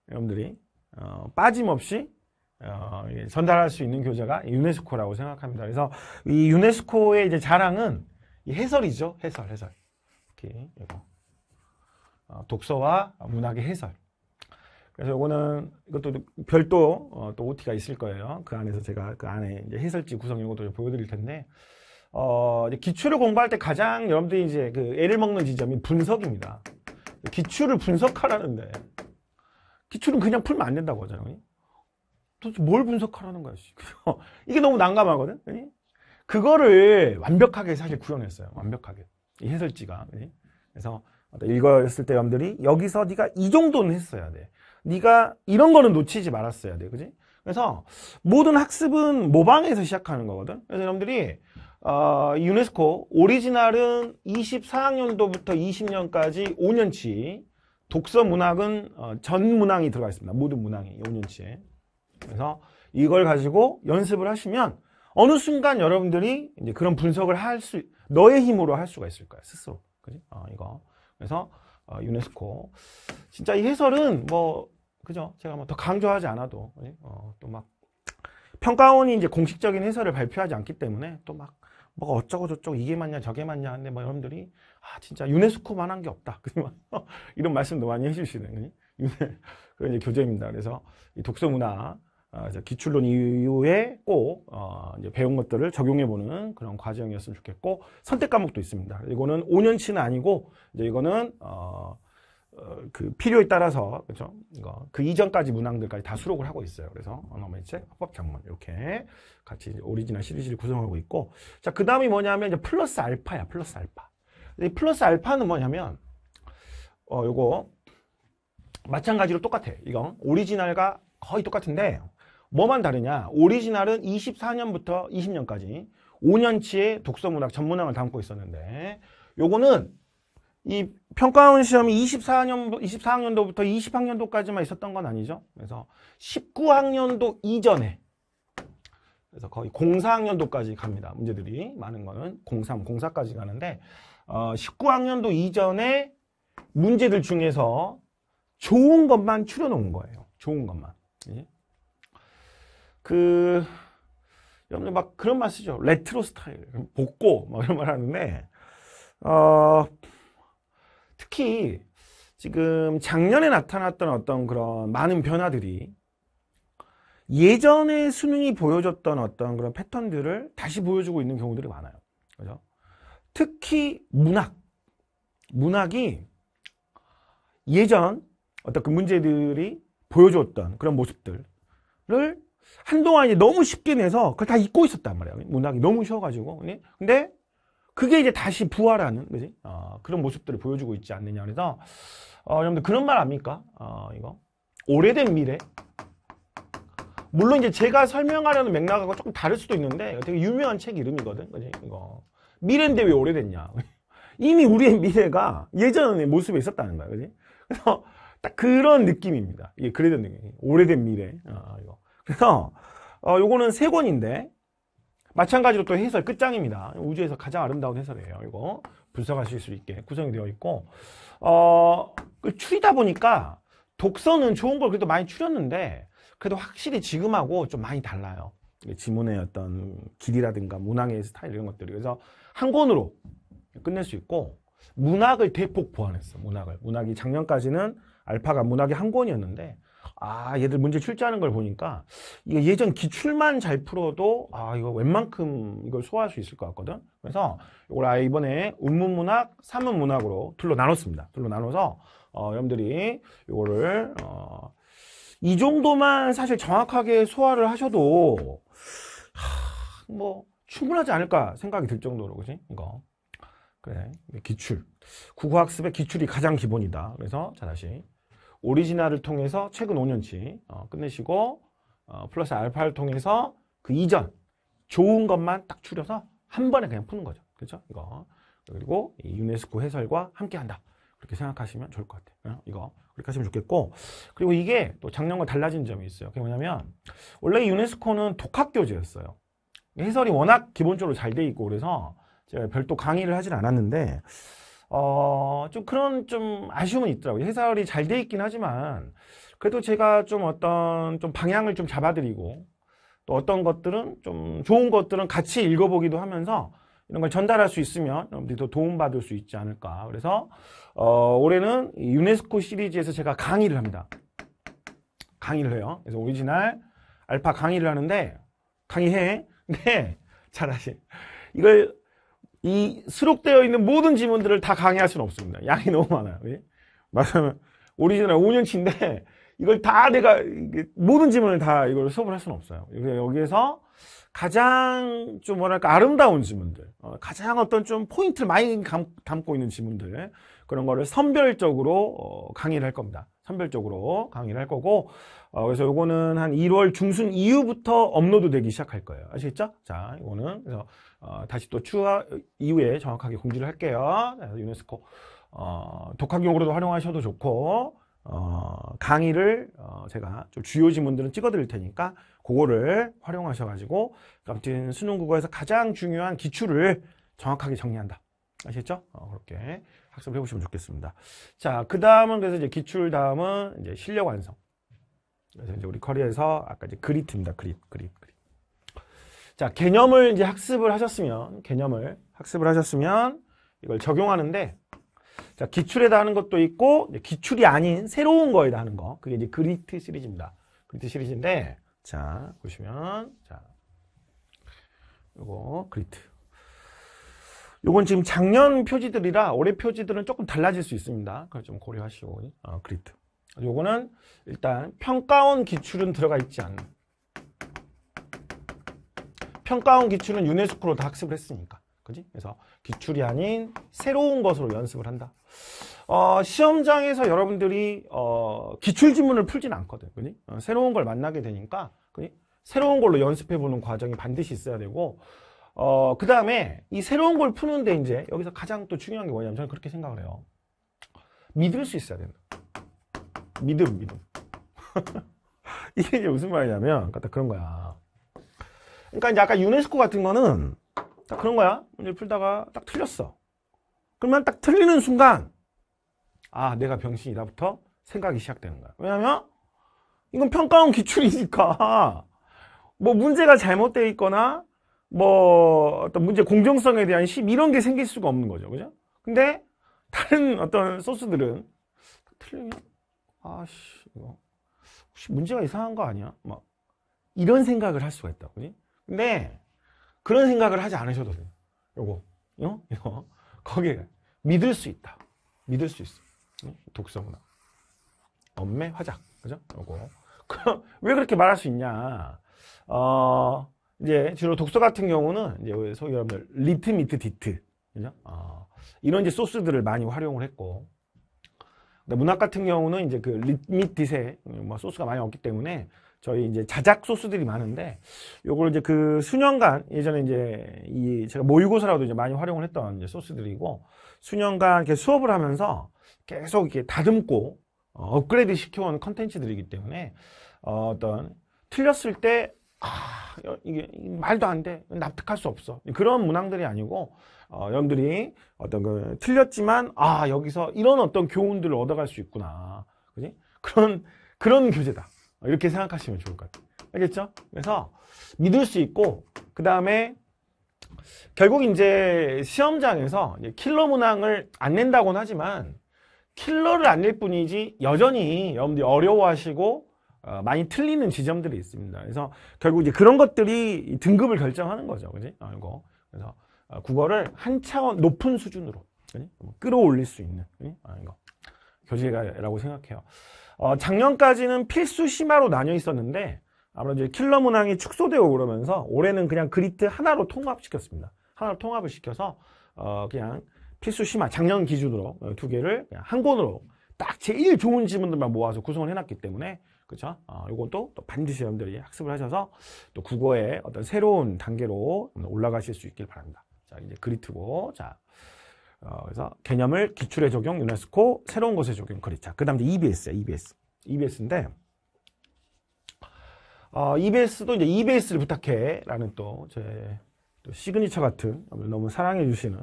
여러분들이 어, 빠짐없이 어, 전달할 수 있는 교재가 유네스코라고 생각합니다. 그래서 이 유네스코의 이제 자랑은 이 해설이죠. 해설, 해설. 이렇게 이거. 어, 독서와 문학의 해설. 그래서 요거는 이것도 별도 어, 또 OT가 있을 거예요. 그 안에서 제가 그 안에 이제 해설지 구성 이런 것도 보여드릴 텐데 어, 기출을 공부할 때 가장 여러분들이 이제 그 애를 먹는 지점이 분석입니다. 기출을 분석하라는데 기출은 그냥 풀면 안 된다고 하잖아요. 도대체 뭘 분석하라는 거야? 이게 너무 난감하거든. 그거를 완벽하게 사실 구현했어요. 완벽하게 이 해설지가. 그래서 읽었을 때 여러분들이 여기서 네가 이 정도는 했어야 돼. 네가 이런 거는 놓치지 말았어야 돼. 그지? 그래서 모든 학습은 모방에서 시작하는 거거든. 그래서 여러분들이 어, 유네스코 오리지널은 24학년도부터 20년까지 5년치 독서 문학은 어, 전 문항이 들어가 있습니다. 모든 문항이 5년치에. 그래서 이걸 가지고 연습을 하시면 어느 순간 여러분들이 이제 그런 분석을 할 수, 너의 힘으로 할 수가 있을 거야, 스스로. 그지? 어, 이거. 그래서 어, 유네스코 진짜 이 해설은 뭐 그죠? 제가 뭐 더 강조하지 않아도 예? 어, 또 막 평가원이 이제 공식적인 해설을 발표하지 않기 때문에 또 막 뭐가 어쩌고 저쩌고 이게 맞냐 저게 맞냐 하는데 뭐 여러분들이 아 진짜 유네스코만한 게 없다 그지 이런 말씀도 많이 해주시는 예? 유네 그 이제 교재입니다. 그래서 이 독서 문화 아, 기출론 이후에 꼭 어, 이제 배운 것들을 적용해보는 그런 과정이었으면 좋겠고 선택 과목도 있습니다. 이거는 5년치는 아니고 이제 이거는 어, 어 그 필요에 따라서 그렇 이거 그 이전까지 문항들까지 다 수록을 하고 있어요. 그래서 언어매체, 합법 작문 이렇게 같이 오리지널 시리즈를 구성하고 있고 자그 다음이 뭐냐면 이제 플러스 알파야 플러스 알파. 이 플러스 알파는 뭐냐면 어 요거 마찬가지로 똑같아. 이건 오리지널과 거의 똑같은데 뭐만 다르냐 오리지널은 24년부터 20년까지 5년치의 독서문학 전문학을 담고 있었는데 요거는 이 평가원 시험이 24년, 24학년도부터 20학년도까지만 있었던 건 아니죠. 그래서 19학년도 이전에 그래서 거의 04학년도까지 갑니다. 문제들이 많은 거는 03, 04까지 가는데 어, 19학년도 이전에 문제들 중에서 좋은 것만 추려놓은 거예요. 좋은 것만. 예? 그 여러분들 막 그런 말 쓰죠. 레트로 스타일, 복고 막 이런 말 하는데 어, 특히 지금 작년에 나타났던 어떤 그런 많은 변화들이 예전에 수능이 보여줬던 어떤 그런 패턴들을 다시 보여주고 있는 경우들이 많아요. 그죠? 특히 문학. 문학이 예전 어떤 그 문제들이 보여줬던 그런 모습들을 한동안 이제 너무 쉽게 내서 그걸 다 잊고 있었단 말이에요. 문학이 너무 쉬워가지고. 예? 근데 그게 이제 다시 부활하는 그지? 어, 그런 모습들을 보여주고 있지 않느냐. 그래서 어, 여러분들 그런 말 압니까? 어, 이거 오래된 미래. 물론 이제 제가 설명하려는 맥락하고 조금 다를 수도 있는데 되게 유명한 책 이름이거든. 그지? 이거 미래인데 왜 오래됐냐? 이미 우리의 미래가 예전의 모습에 있었다는 거야. 그지? 그래서 딱 그런 느낌입니다. 이게 그래된 느낌. 오래된 미래. 어, 이거. 그래서 어, 요거는 세 권인데 마찬가지로 또 해설 끝장입니다. 우주에서 가장 아름다운 해설이에요. 이거 분석하실 수 있게 구성이 되어 있고 어, 그 추리다 보니까 독서는 좋은 걸 그래도 많이 추렸는데 그래도 확실히 지금하고 좀 많이 달라요. 지문의 어떤 길이라든가 문항의 스타일 이런 것들이 그래서 한 권으로 끝낼 수 있고 문학을 대폭 보완했어 문학을 문학이 작년까지는 알파가 문학이 한 권이었는데 아 얘들 문제 출제하는 걸 보니까 이게 예전 기출만 잘 풀어도 아 이거 웬만큼 이걸 소화할 수 있을 것 같거든 그래서 이걸 아 이번에 음문문학, 사문문학으로 둘로 나눴습니다 둘로 나눠서 어, 여러분들이 이거를 어, 이 정도만 사실 정확하게 소화를 하셔도 하, 뭐 충분하지 않을까 생각이 들 정도로 그지 이거 그래 기출 국어학습의 기출이 가장 기본이다 그래서 자 다시 오리지널을 통해서 최근 5년치 어, 끝내시고 어, 플러스 알파를 통해서 그 이전 좋은 것만 딱 추려서 한 번에 그냥 푸는 거죠. 그렇죠? 이거 그리고 이 유네스코 해설과 함께한다. 그렇게 생각하시면 좋을 것 같아요. 어, 이거 그렇게 하시면 좋겠고 그리고 이게 또 작년과 달라진 점이 있어요. 그게 뭐냐면 원래 유네스코는 독학교재였어요. 해설이 워낙 기본적으로 잘 돼 있고 그래서 제가 별도 강의를 하진 않았는데 어, 좀 그런 좀 아쉬움은 있더라고요. 해설이 잘 돼 있긴 하지만, 그래도 제가 좀 어떤 좀 방향을 좀 잡아드리고, 또 어떤 것들은 좀 좋은 것들은 같이 읽어보기도 하면서 이런 걸 전달할 수 있으면 여러분들도 도움받을 수 있지 않을까. 그래서, 어, 올해는 유네스코 시리즈에서 제가 강의를 합니다. 강의를 해요. 그래서 오리지널 알파 강의를 하는데, 강의해. 네, 잘하시. 이걸 이 수록되어 있는 모든 지문들을 다 강의할 수는 없습니다. 양이 너무 많아요. 예? 말하면 오리지널 5년치인데 이걸 다 내가 모든 지문을 다 이걸 수업을 할 수는 없어요. 여기에서 가장 좀 뭐랄까 아름다운 지문들, 어, 가장 어떤 좀 포인트를 많이 담고 있는 지문들 그런 거를 선별적으로 어, 강의를 할 겁니다. 선별적으로 강의를 할 거고 어, 그래서 요거는 한 1월 중순 이후부터 업로드 되기 시작할 거예요. 아시겠죠? 자, 이거는 그래서 어, 다시 또 추가 이후에 정확하게 공지를 할게요. 네, 유네스코 어, 독학용으로도 활용하셔도 좋고 어, 강의를 어, 제가 좀 주요 지문들은 찍어드릴 테니까 그거를 활용하셔가지고 아무튼 수능 국어에서 가장 중요한 기출을 정확하게 정리한다. 아시겠죠? 어, 그렇게 학습을 해보시면 좋겠습니다. 자, 그 다음은 그래서 이제 기출 다음은 이제 실력 완성. 그래서 이제 우리 커리에서 아까 이제 그리트입니다. 그립, 그립, 그립. 자, 개념을 이제 학습을 하셨으면, 개념을 학습을 하셨으면 이걸 적용하는데, 자, 기출에다 하는 것도 있고, 기출이 아닌 새로운 거에다 하는 거. 그게 이제 그리트 시리즈입니다. 그리트 시리즈인데, 자, 보시면, 자, 요거, 그리트. 요건 지금 작년 표지들이라 올해 표지들은 조금 달라질 수 있습니다. 그걸 좀 고려하시고, 어, 그리트. 요거는 일단 평가원 기출은 들어가 있지 않는. 평가원 기출은 유네스코로 다 학습을 했으니까. 그지? 그래서 기출이 아닌 새로운 것으로 연습을 한다. 어, 시험장에서 여러분들이 어, 기출 지문을 풀진 않거든. 그지? 어, 새로운 걸 만나게 되니까 그지? 새로운 걸로 연습해 보는 과정이 반드시 있어야 되고 어, 그다음에 이 새로운 걸 푸는데 이제 여기서 가장 또 중요한 게 뭐냐면 저는 그렇게 생각을 해요. 믿을 수 있어야 된다. 믿음, 믿음. 이게 이제 무슨 말이냐면, 그러니 그런 거야. 그러니까 이제 아까 유네스코 같은 거는 딱 그런 거야. 문제 풀다가 딱 틀렸어. 그러면 딱 틀리는 순간 아 내가 병신이다부터 생각이 시작되는 거야. 왜냐면 이건 평가원 기출이니까 뭐 문제가 잘못되어 있거나 뭐 어떤 문제 공정성에 대한 심 이런 게 생길 수가 없는 거죠. 그죠? 근데 다른 어떤 소스들은 틀리면 아씨 이거 혹시 문제가 이상한 거 아니야? 막 이런 생각을 할 수가 있다. 그지? 근데 네. 그런 생각을 하지 않으셔도 돼요. 요거, 요, 어? 이거 거기에 믿을 수 있다. 믿을 수 있어. 독서구나. 엄매 화작, 그죠? 요거. 그럼 왜 그렇게 말할 수 있냐? 어, 이제 주로 독서 같은 경우는 이제 소위 여러분들 리트 미트 디트, 그죠? 어, 이런 이제 소스들을 많이 활용을 했고. 근데 문학 같은 경우는 이제 그 리, 미트에 뭐 소스가 많이 없기 때문에 저희 이제 자작 소스들이 많은데 요걸 이제 그 수년간 예전에 이제 이 제가 모의고사라도 이제 많이 활용을 했던 이제 소스들이고 수년간 이렇게 수업을 하면서 계속 이렇게 다듬고 어, 업그레이드 시켜온 컨텐츠들이기 때문에 어, 어떤 틀렸을 때 아, 이게 말도 안 돼. 납득할 수 없어. 그런 문항들이 아니고, 어, 여러분들이 어떤 그, 틀렸지만, 아, 여기서 이런 어떤 교훈들을 얻어갈 수 있구나. 그지? 그런, 그런 교재다. 어, 이렇게 생각하시면 좋을 것 같아요. 알겠죠? 그래서 믿을 수 있고 그 다음에 결국 이제 시험장에서 킬러 문항을 안 낸다고는 하지만 킬러를 안 낼 뿐이지 여전히 여러분들이 어려워하시고 어, 많이 틀리는 지점들이 있습니다. 그래서 결국 이제 그런 것들이 등급을 결정하는 거죠. 그지? 아, 이거. 그래서 어, 국어를 한 차원 높은 수준으로 그치? 뭐 끌어올릴 수 있는 그치? 아, 이거. 교실이라고 생각해요. 어, 작년까지는 필수 심화로 나뉘어 있었는데 아무래도 킬러 문항이 축소되고 그러면서 올해는 그냥 그리트 하나로 통합시켰습니다. 하나로 통합을 시켜서 어, 그냥 필수 심화 작년 기준으로 두 개를 한 권으로 딱 제일 좋은 지문들만 모아서 구성을 해놨기 때문에 그렇죠? 이것도 어, 또 반드시 여러분들이 학습을 하셔서 또 국어의 어떤 새로운 단계로 올라가실 수 있길 바랍니다. 자 이제 그리트고 자 어, 그래서 개념을 기출에 적용, 유네스코, 새로운 것에 적용, 그렇죠. 그 다음 에 EBS야, EBS. E EBS인데, 어, EBS도 이제 EBS를 부탁해. 라는 또, 제, 또 시그니처 같은, 너무 사랑해주시는,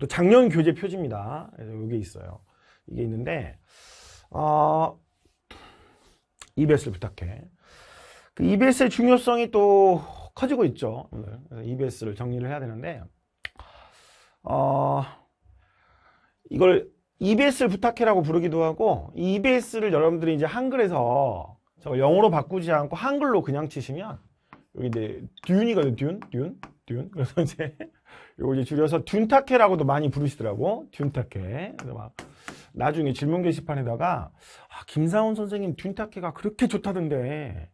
또 작년 교재 표지입니다. 그래서 이게 있어요. 이게 있는데, 어, EBS를 부탁해. 그 EBS의 중요성이 또 커지고 있죠. 그래서 EBS를 정리를 해야 되는데, 어, 이걸 EBS를 부탁해라고 부르기도 하고 EBS를 여러분들이 이제 한글에서 제 영어로 바꾸지 않고 한글로 그냥 치시면 여기 이제 듀이거든요 듀, 듀, 듀. 그래서 이제 요거 이제 줄여서 듄타케라고도 많이 부르시더라고. 듄타케. 그래서 막 나중에 질문 게시판에다가 아, 김상훈 선생님 듄타케가 그렇게 좋다던데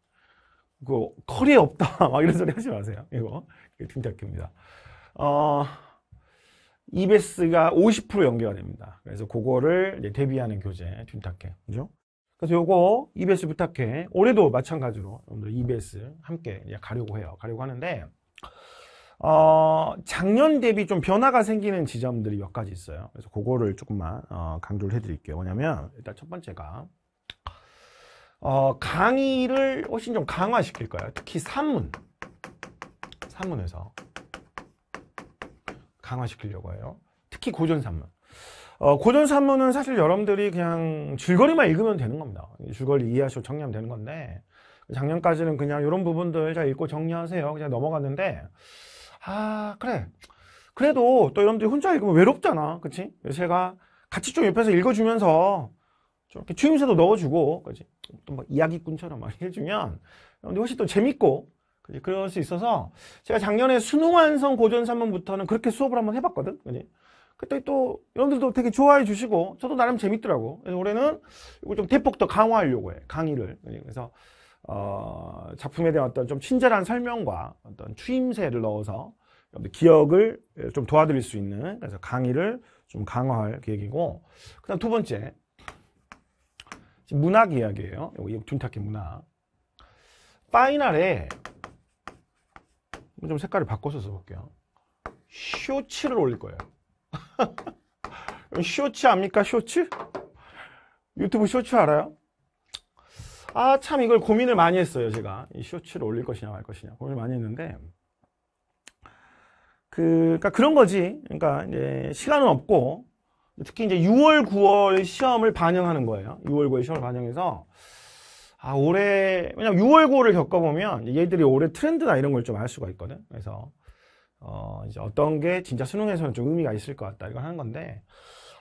그 커리에 없다. 막 이런 소리 하지 마세요. 이거 듄타케입니다. 어. EBS가 50% 연계가 됩니다. 그래서 그거를 대비하는 교재 둔탁해. 그죠? 그래서 요거 EBS 부탁해. 올해도 마찬가지로 여러분들 EBS 함께 가려고 해요. 가려고 하는데 어, 작년 대비 좀 변화가 생기는 지점들이 몇 가지 있어요. 그래서 그거를 조금만 어, 강조를 해드릴게요. 뭐냐면 일단 첫 번째가 어, 강의를 훨씬 좀 강화시킬 거예요. 특히 산문, 산문에서 강화시키려고 해요. 특히 고전산문. 어, 고전산문은 사실 여러분들이 그냥 줄거리만 읽으면 되는 겁니다. 줄거리 이해하시고 정리하면 되는 건데 작년까지는 그냥 이런 부분들 잘 읽고 정리하세요. 그냥 넘어갔는데 아 그래 그래도 또 여러분들이 혼자 읽으면 외롭잖아. 그치? 제가 같이 좀 옆에서 읽어주면서 좀 이렇게 추임새도 넣어주고 그치? 또막 뭐 이야기꾼처럼 막 해주면 근데 훨씬 또 재밌고 그럴 수 있어서 제가 작년에 수능완성 고전 3문부터는 그렇게 수업을 한번 해봤거든 그지? 그때 또 여러분들도 되게 좋아해 주시고 저도 나름 재밌더라고 그래서 올해는 이걸 좀 대폭 더 강화하려고 해 강의를 그래서 어, 작품에 대한 어떤 좀 친절한 설명과 어떤 추임새를 넣어서 여러분들 기억을 좀 도와드릴 수 있는 그래서 강의를 좀 강화할 계획이고 그다음 두 번째 문학 이야기예요 여기 둔탁의 문학 파이널에 좀 색깔을 바꿔서 써볼게요. 쇼츠를 올릴 거예요. 쇼츠 압니까? 쇼츠? 유튜브 쇼츠 알아요? 아, 참 이걸 고민을 많이 했어요, 제가. 이 쇼츠를 올릴 것이냐 말 것이냐. 고민을 많이 했는데. 그, 그러니까 그런 거지. 그러니까 이제 시간은 없고 특히 이제 6월, 9월 시험을 반영하는 거예요. 6월, 9월 시험을 반영해서 아 올해 왜냐면 6월9고을 겪어보면 얘들이 올해 트렌드나 이런 걸 좀 알 수가 있거든 그래서 어 이제 어떤 게 진짜 수능에서는 좀 의미가 있을 것 같다 이걸 하는 건데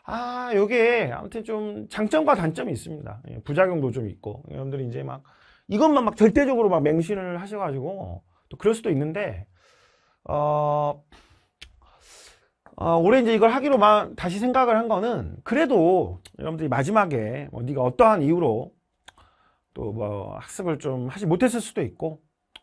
아 요게 아무튼 좀 장점과 단점이 있습니다 예, 부작용도 좀 있고 여러분들이 이제 막 이것만 막 절대적으로 막 맹신을 하셔가지고 또 그럴 수도 있는데 어, 어, 올해 이제 이걸 하기로 막 다시 생각을 한 거는 그래도 여러분들이 마지막에 뭐 네가 어떠한 이유로 또뭐 학습을 좀 하지 못했을 수도 있고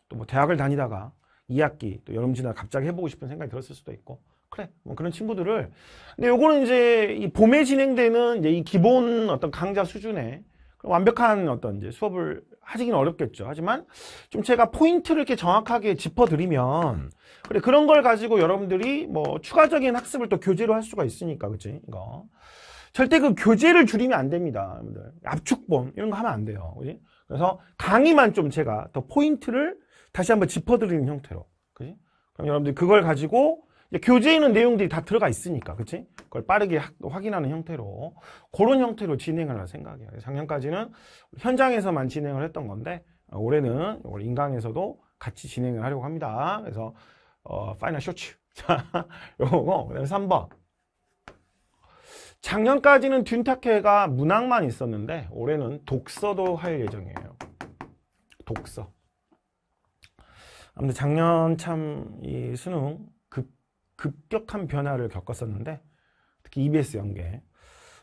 또 뭐 대학을 다니다가 2학기 또 여름 지나 갑자기 해보고 싶은 생각이 들었을 수도 있고 그래 뭐 그런 친구들을 근데 요거는 이제 이 봄에 진행되는 이제 이 기본 어떤 강좌 수준의 완벽한 어떤 이제 수업을 하시기는 어렵겠죠. 하지만 좀 제가 포인트를 이렇게 정확하게 짚어드리면 그래 그런 걸 가지고 여러분들이 뭐 추가적인 학습을 또 교재로 할 수가 있으니까 그치 이거 절대 그 교재를 줄이면 안 됩니다. 여러분들. 압축본 이런 거 하면 안 돼요. 그지? 그래서 강의만 좀 제가 더 포인트를 다시 한번 짚어드리는 형태로. 그지? 그럼 여러분들 그걸 가지고 교재에 있는 내용들이 다 들어가 있으니까, 그치? 그걸 빠르게 하, 확인하는 형태로, 그런 형태로 진행을 할 생각이에요. 작년까지는 현장에서만 진행을 했던 건데, 올해는 이걸 인강에서도 같이 진행을 하려고 합니다. 그래서, 어, 파이널 쇼츠. 자, 요거, 그 다음에 3번. 작년까지는 듄타케가 문학만 있었는데 올해는 독서도 할 예정이에요. 독서. 아무튼 작년 참 이 수능 급, 급격한 변화를 겪었었는데 특히 EBS 연계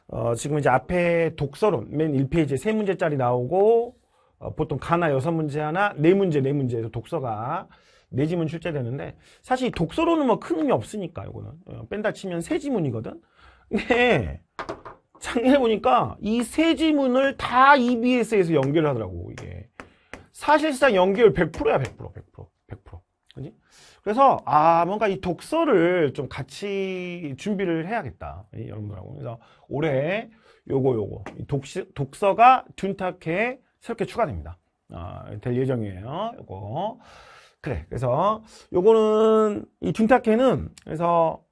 어, 지금 이제 앞에 독서론 맨 1페이지에 세문제짜리 나오고 어, 보통 가나 여섯 문제 하나 네문제네문제에서 독서가 네 지문 출제되는데 사실 독서론은뭐 큰 의미 없으니까 이거는 어, 뺀다 치면 세 지문이거든 네. 창해보니까 이 세 지문을 다 EBS에서 연결 하더라고, 이게. 사실상 연결 100%야, 100%, 100%, 100%. 그지? 그래서, 아, 뭔가 이 독서를 좀 같이 준비를 해야겠다. 여러분들하고. 그래서 올해 요거, 요거. 독시, 독서가 둔탁해 새롭게 추가됩니다. 아, 될 예정이에요. 요거. 그래. 그래서 요거는, 이둔탁해는 그래서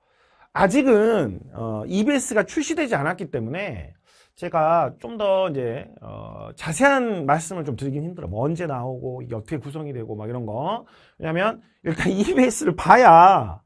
아직은 어, EBS가 출시되지 않았기 때문에 제가 좀 더 이제 어, 자세한 말씀을 좀 드리긴 힘들어. 뭐 언제 나오고 이게 어떻게 구성이 되고 막 이런 거. 왜냐하면 일단 EBS를 봐야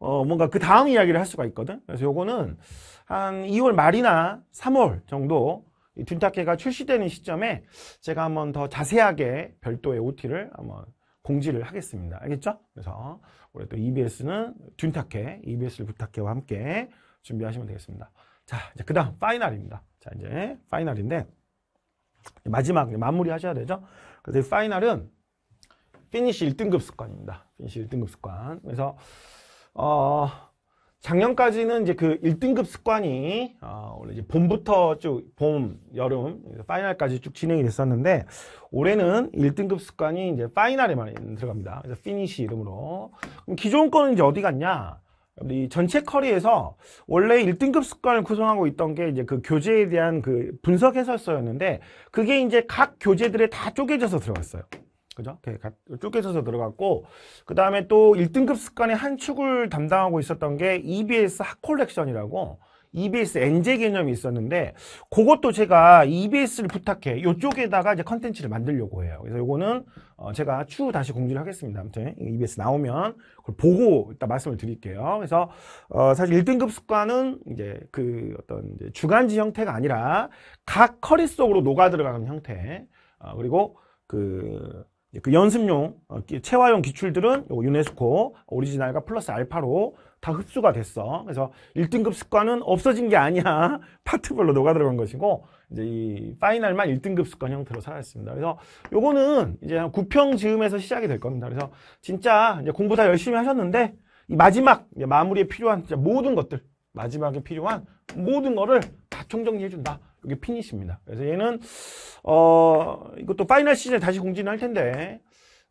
어, 뭔가 그 다음 이야기를 할 수가 있거든. 그래서 요거는 한 2월 말이나 3월 정도 둔탁회가 출시되는 시점에 제가 한번 더 자세하게 별도의 OT를 한번 공지를 하겠습니다. 알겠죠? 그래서 우리 또 EBS는 둔탁해, EBS를 부탁해와 함께 준비하시면 되겠습니다. 자, 이제 그 다음, 파이널입니다. 자, 이제 파이널인데, 마지막, 마무리 하셔야 되죠? 그래서 파이널은 피니쉬 1등급 습관입니다. 피니쉬 1등급 습관. 그래서, 어, 작년까지는 이제 그 1등급 습관이 어, 원래 이제 봄부터 쭉 봄, 여름, 파이널까지 쭉 진행이 됐었는데 올해는 1등급 습관이 이제 파이널에만 들어갑니다. 그래서 피니쉬 이름으로. 그럼 기존 거는 이제 어디 갔냐? 이 전체 커리에서 원래 1등급 습관을 구성하고 있던 게 이제 그 교재에 대한 그 분석 해설서였는데 그게 이제 각 교재들에 다 쪼개져서 들어갔어요. 그죠? 쫓겨서 들어갔고 그 다음에 또 1등급 습관의 한 축을 담당하고 있었던 게 EBS 핫콜렉션이라고 EBS 엔제 개념이 있었는데 그것도 제가 EBS를 부탁해 이쪽에다가 이제 컨텐츠를 만들려고 해요. 그래서 이거는 어 제가 추후 다시 공지를 하겠습니다. 아무튼 EBS 나오면 그걸 보고 일단 말씀을 드릴게요. 그래서 어 사실 1등급 습관은 이제 그 어떤 이제 주간지 형태가 아니라 각 커리 속으로 녹아 들어가는 형태. 어 그리고 그 예, 그 연습용 어, 체화용 기출들은 유네스코 오리지널과 플러스 알파로 다 흡수가 됐어. 그래서 1등급 습관은 없어진 게 아니야. 파트별로 녹아 들어간 것이고 이제 이 파이널만 1등급 습관 형태로 살아있습니다. 그래서 요거는 이제 구평 즈음에서 시작이 될 겁니다. 그래서 진짜 이제 공부 다 열심히 하셨는데 이 마지막 마무리에 필요한 모든 것들 마지막에 필요한 모든 거를 다 총정리해준다. 이게 피니시입니다. 그래서 얘는 어 이것도 파이널 시즌에 다시 공지는 할 텐데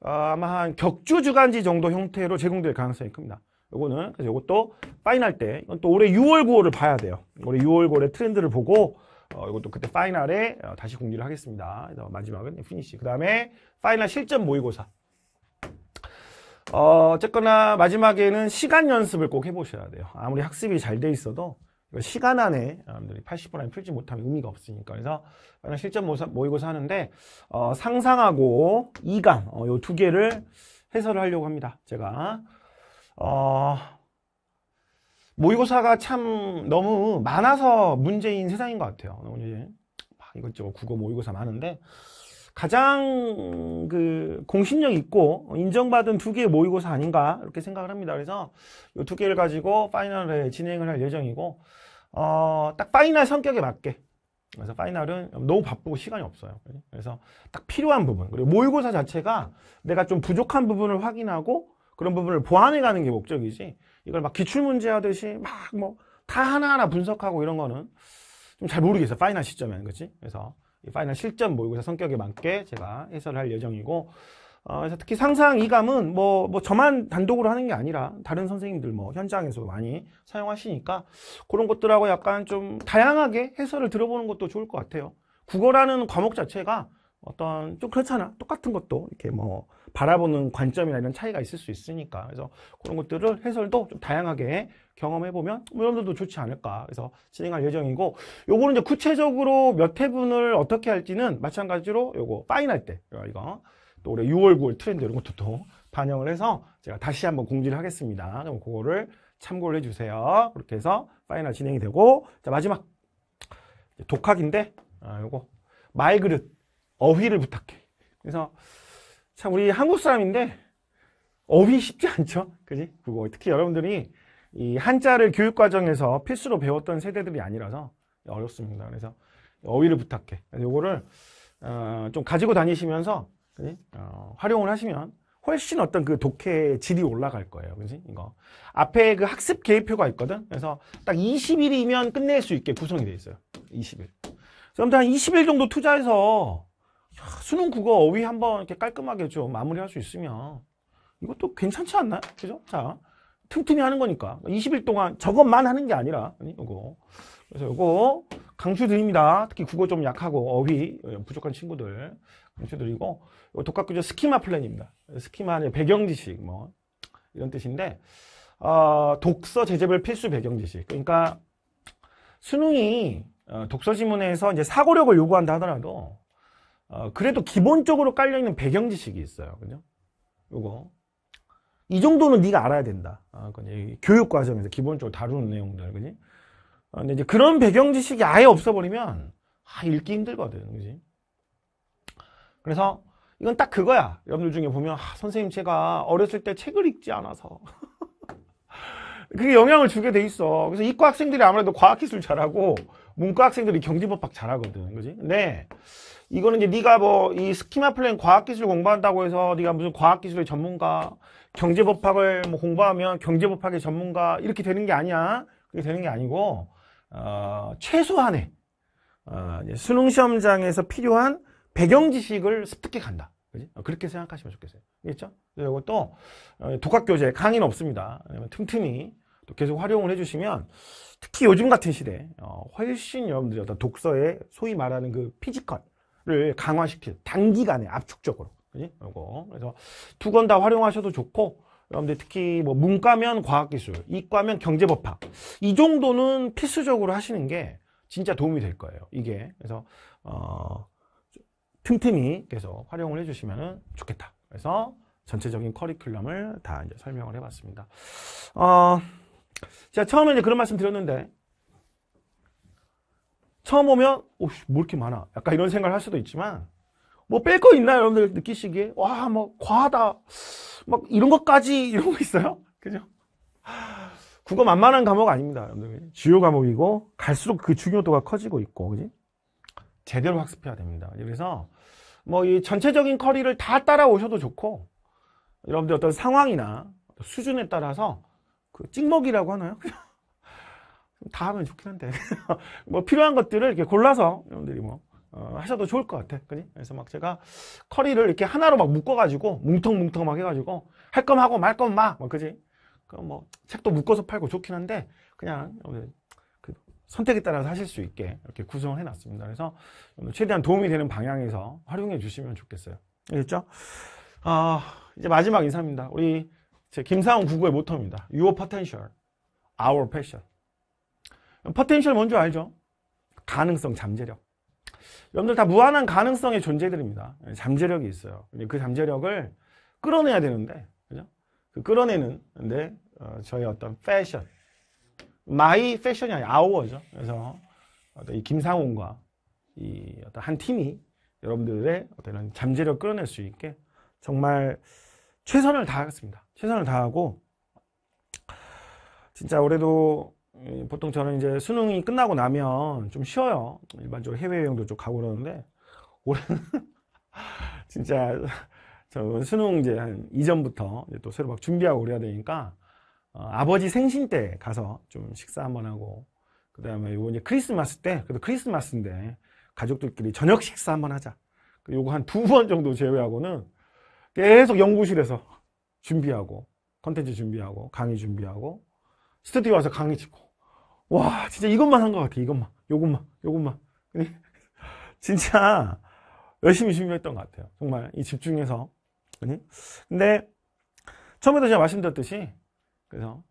어, 아마 한 격주 주간지 정도 형태로 제공될 가능성이 큽니다. 요거는 그래서 요것도 파이널 때 이건 또 올해 6월 9월을 봐야 돼요. 올해 6월 9월의 트렌드를 보고 어, 이것도 그때 파이널에 어, 다시 공지를 하겠습니다. 마지막은 피니시. 그 다음에 파이널 실전 모의고사. 어, 어쨌거나 마지막에는 시간 연습을 꼭 해보셔야 돼요. 아무리 학습이 잘 돼 있어도 시간 안에 여러분들이 80분 안에 풀지 못하면 의미가 없으니까 그래서 저는 실전 모의고사 하는데 어, 상상하고 이감 어, 요두 개를 해설을 하려고 합니다. 제가 어, 모의고사가 참 너무 많아서 문제인 세상인 것 같아요. 너무 이제 막 이것저것 국어 모의고사 많은데 가장 그 공신력 있고 인정받은 두 개의 모의고사 아닌가 이렇게 생각을 합니다. 그래서 이 두 개를 가지고 파이널에 진행을 할 예정이고 어, 딱 파이널 성격에 맞게 그래서 파이널은 너무 바쁘고 시간이 없어요. 그래서 딱 필요한 부분 그리고 모의고사 자체가 내가 좀 부족한 부분을 확인하고 그런 부분을 보완해 가는 게 목적이지 이걸 막 기출문제 하듯이 막 뭐 다 하나하나 분석하고 이런 거는 좀 잘 모르겠어요. 파이널 시점에는 그렇지? 그래서 파이널 실전 모의고사 성격에 맞게 제가 해설을 할 예정이고 어, 그래서 특히 상상 이감은 뭐, 뭐 저만 단독으로 하는 게 아니라 다른 선생님들 뭐 현장에서 많이 사용하시니까 그런 것들하고 약간 좀 다양하게 해설을 들어보는 것도 좋을 것 같아요. 국어라는 과목 자체가 어떤 좀 그렇잖아 똑같은 것도 이렇게 뭐 바라보는 관점이나 이런 차이가 있을 수 있으니까 그래서 그런 것들을 해설도 좀 다양하게 경험해 보면 여러분들도 뭐 좋지 않을까 그래서 진행할 예정이고 요거는 이제 구체적으로 몇 회분을 어떻게 할지는 마찬가지로 요거 파인할 때 이거 또 올해 6월 9월 트렌드 이런 것도 또 반영을 해서 제가 다시 한번 공지를 하겠습니다 그럼 그거를 참고를 해주세요 그렇게 해서 파이널 진행이 되고 자 마지막 독학인데 아 요거 말그릇 어휘를 부탁해. 그래서 참 우리 한국 사람인데 어휘 쉽지 않죠. 그지? 그거 특히 여러분들이 이 한자를 교육 과정에서 필수로 배웠던 세대들이 아니라서 어렵습니다. 그래서 어휘를 부탁해. 요거를 어, 좀 가지고 다니시면서 그지? 어, 활용을 하시면 훨씬 어떤 그 독해의 질이 올라갈 거예요. 그지? 이거. 앞에 그 학습 계획표가 있거든. 그래서 딱 20일이면 끝낼 수 있게 구성이 돼 있어요. 20일. 그럼 한 20일 정도 투자해서 수능 국어 어휘 한번 이렇게 깔끔하게 좀 마무리할 수 있으면 이것도 괜찮지 않나요? 그죠? 자, 틈틈이 하는 거니까 20일 동안 저것만 하는 게 아니라 이거 그래서 이거 강추드립니다. 특히 국어 좀 약하고 어휘 예, 부족한 친구들 강추드리고 독학교조 스키마 플랜입니다. 스키마는 배경 지식 뭐 이런 뜻인데 어, 독서 제재별 필수 배경 지식 그러니까 수능이 어, 독서 지문에서 이제 사고력을 요구한다 하더라도 어, 그래도 기본적으로 깔려있는 배경 지식이 있어요. 그죠? 요거. 이 정도는 네가 알아야 된다. 아, 교육 과정에서 기본적으로 다루는 내용들. 그지? 아, 근데 이제 그런 배경 지식이 아예 없어버리면, 아, 읽기 힘들거든. 그지? 그래서, 이건 딱 그거야. 여러분들 중에 보면, 아, 선생님 제가 어렸을 때 책을 읽지 않아서. 그게 영향을 주게 돼 있어. 그래서 이과 학생들이 아무래도 과학기술 잘하고, 문과 학생들이 경제법학 잘하거든. 그지? 네. 이거는 이제 네가 뭐 이 스키마 플랜 과학기술 공부한다고 해서 네가 무슨 과학기술의 전문가, 경제법학을 뭐 공부하면 경제법학의 전문가 이렇게 되는 게 아니야. 그게 되는 게 아니고 어, 최소한의 어, 수능 시험장에서 필요한 배경 지식을 습득해 간다. 그지? 어, 그렇게 생각하시면 좋겠어요. 알겠죠? 이것도 어, 독학교재 강의는 없습니다. 틈틈이 또 계속 활용을 해주시면 특히 요즘 같은 시대에 어, 훨씬 여러분들이 어떤 독서의 소위 말하는 그 피지컬을 강화시킬 단기간에 압축적으로 그지? 요거 그래서 두 권 다 활용하셔도 좋고 여러분들 특히 뭐 문과면 과학기술, 이과면 경제법학 이 정도는 필수적으로 하시는 게 진짜 도움이 될 거예요. 이게 그래서 어, 틈틈이 계속 활용을 해주시면 좋겠다. 그래서 전체적인 커리큘럼을 다 이제 설명을 해봤습니다. 어... 제가 처음에 이제 그런 말씀 드렸는데 처음 오면 오씨 뭐 이렇게 많아 약간 이런 생각을 할 수도 있지만 뭐 뺄 거 있나요 여러분들 느끼시기에 와 뭐 과하다 막 이런 것까지 이런 거 있어요 그죠 국어 만만한 과목 아닙니다 여러분들 주요 과목이고 갈수록 그 중요도가 커지고 있고 그지 제대로 학습해야 됩니다 그래서 뭐 이 전체적인 커리를 다 따라오셔도 좋고 여러분들 어떤 상황이나 수준에 따라서 그 찍먹이라고 하나요? 다 하면 좋긴 한데 뭐 필요한 것들을 이렇게 골라서 여러분들이 뭐 어, 하셔도 좋을 것 같아 그니 그래서 막 제가 커리를 이렇게 하나로 막 묶어가지고 뭉텅뭉텅 막 해가지고 할건 하고 말것막막 뭐 그지 그럼 뭐 책도 묶어서 팔고 좋긴 한데 그냥 그 선택에 따라서 하실 수 있게 이렇게 구성을 해놨습니다 그래서 최대한 도움이 되는 방향에서 활용해 주시면 좋겠어요 알겠죠? 어, 이제 마지막 인사입니다 우리 제 김상훈 구구의 모토입니다. Your potential, our passion. 포텐셜 뭔지 알죠? 가능성, 잠재력. 여러분들 다 무한한 가능성의 존재들입니다. 잠재력이 있어요. 그 잠재력을 끌어내야 되는데, 그죠? 그 끌어내는, 근데, 어, 저희 어떤 패션. 마이 패션이 아니라 아워죠. 그래서, 어떤 이 김상훈과 이 어떤 한 팀이 여러분들의 어떤 잠재력 끌어낼 수 있게 정말 최선을 다하겠습니다. 최선을 다하고 진짜 올해도 보통 저는 이제 수능이 끝나고 나면 좀 쉬어요. 일반적으로 해외여행도 좀 가고 그러는데 올해는 진짜 저 수능 이제 한 이전부터 이제 또 새로 막 준비하고 그래야 되니까 어, 아버지 생신 때 가서 좀 식사 한번 하고 그 다음에 요거 이제 크리스마스 때 그래도 크리스마스인데 가족들끼리 저녁 식사 한번 하자. 그 요거 한 두 번 정도 제외하고는 계속 연구실에서 준비하고 컨텐츠 준비하고 강의 준비하고 스튜디오 와서 강의 찍고 와 진짜 이것만 한 것 같아 이것만 요것만 요것만 예? 진짜 열심히 준비했던 것 같아요 정말 이 집중해서 예? 근데 처음에도 제가 말씀드렸듯이 그래서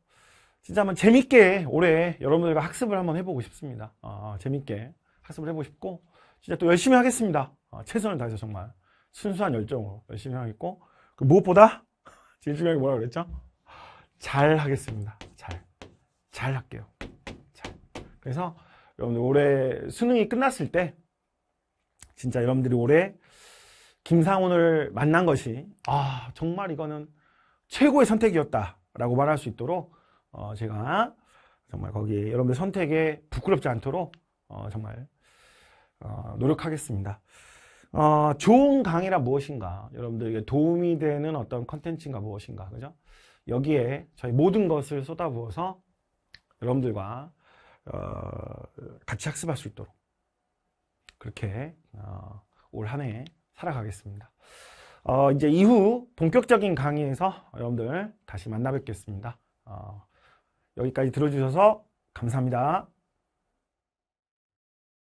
진짜 한번 재밌게 올해 여러분들과 학습을 한번 해보고 싶습니다 어, 재밌게 학습을 해보고 싶고 진짜 또 열심히 하겠습니다 어, 최선을 다해서 정말 순수한 열정으로 열심히 하겠고 그 무엇보다 제일 중요한 게 뭐라 그랬죠? 잘 하겠습니다. 잘. 잘 할게요. 잘. 그래서 여러분들 올해 수능이 끝났을 때 진짜 여러분들이 올해 김상훈을 만난 것이 아 정말 이거는 최고의 선택이었다라고 말할 수 있도록 어, 제가 정말 거기 여러분들 선택에 부끄럽지 않도록 어, 정말 어, 노력하겠습니다. 어, 좋은 강의라 무엇인가 여러분들에게 도움이 되는 어떤 컨텐츠인가 무엇인가 그죠? 여기에 저희 모든 것을 쏟아부어서 여러분들과 어, 같이 학습할 수 있도록 그렇게 어, 올한해 살아가겠습니다 어, 이제 이후 본격적인 강의에서 여러분들 다시 만나 뵙겠습니다 어, 여기까지 들어주셔서 감사합니다